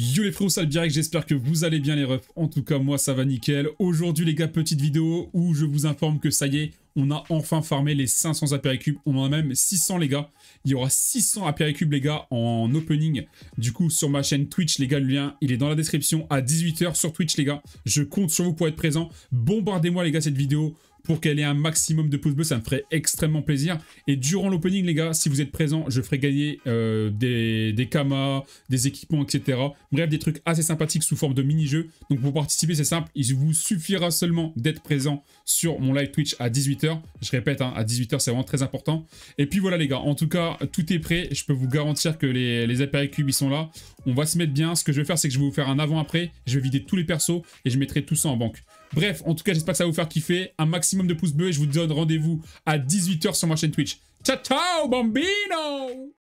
Yo les frérots, salut direct, j'espère que vous allez bien les refs, en tout cas moi ça va nickel. Aujourd'hui les gars, petite vidéo où je vous informe que ça y est, on a enfin farmé les 500 apéricubes, on en a même 600 les gars. Il y aura 600 apéricubes les gars en opening, du coup sur ma chaîne Twitch les gars, le lien il est dans la description à 18h sur Twitch les gars. Je compte sur vous pour être présent, bombardez-moi les gars cette vidéo, pour qu'elle ait un maximum de pouces bleus, ça me ferait extrêmement plaisir. Et durant l'opening, les gars, si vous êtes présents, je ferai gagner euh, des, des kamas, des équipements, etc. Bref, des trucs assez sympathiques sous forme de mini jeux Donc pour participer, c'est simple, il vous suffira seulement d'être présent sur mon live Twitch à 18h. Je répète, hein, à 18h, c'est vraiment très important. Et puis voilà les gars, en tout cas, tout est prêt. Je peux vous garantir que les, les appareils cubes, ils sont là. On va se mettre bien. Ce que je vais faire, c'est que je vais vous faire un avant-après. Je vais vider tous les persos et je mettrai tout ça en banque. Bref, en tout cas, j'espère que ça va vous faire kiffer. Un maximum de pouces bleus et je vous donne rendez-vous à 18h sur ma chaîne Twitch. Ciao, ciao, bambino